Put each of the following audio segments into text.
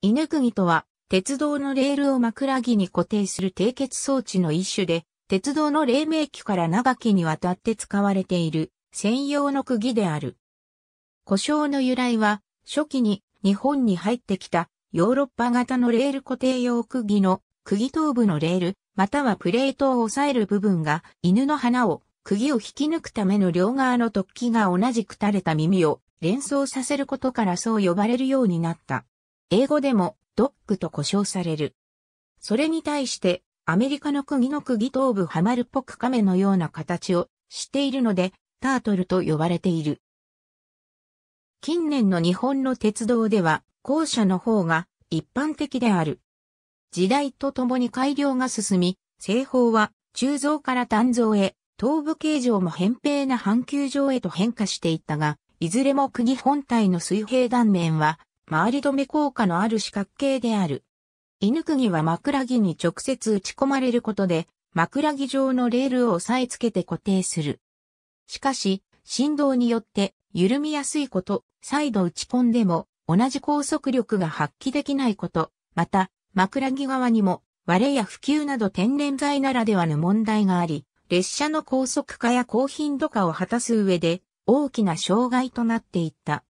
犬釘とは、鉄道のレールを枕木に固定する締結装置の一種で、鉄道の黎明期から長きにわたって使われている専用の釘である。故障の由来は、初期に日本に入ってきたヨーロッパ型のレール固定用釘の釘頭部のレール、またはプレートを押さえる部分が犬の鼻を釘を引き抜くための両側の突起が同じく垂れた耳を連想させることからそう呼ばれるようになった。英語でもドックと呼称される。それに対して、アメリカの釘の釘頭部ハマルっぽく亀のような形をしているので、タートルと呼ばれている。近年の日本の鉄道では、後者の方が一般的である。時代とともに改良が進み、製法は鋳造から単造へ、頭部形状も扁平な半球状へと変化していったが、いずれも釘本体の水平断面は回り止め効果のある四角形である。犬釘は枕木に直接打ち込まれることで、枕木状のレールを押さえつけて固定する。しかし、振動によって緩みやすいこと、再度打ち込んでも同じ高速力が発揮できないこと、また、枕木側にも割れや普及など天然材ならではの問題があり、列車の高速化や高頻度化を果たす上で大きな障害となっていった。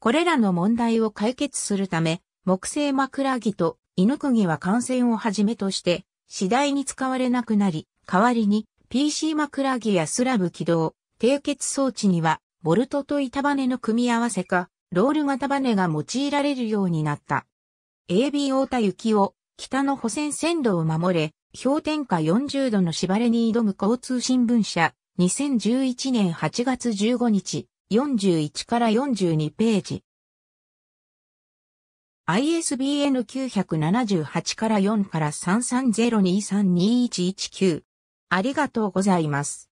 これらの問題を解決するため、木製枕木と犬釘は感染をはじめとして、次第に使われなくなり、代わりに PC 枕木やスラブ起動、締結装置には、ボルトと板バネの組み合わせか、ロール型バネが用いられるようになった。AB 太田きを北の補線線路を守れ、氷点下40度の縛れに挑む交通新聞社、2011年8月15日。41から42ページ。ISBN 978から4から3 3 0 2 3 2 1 1 9ありがとうございます。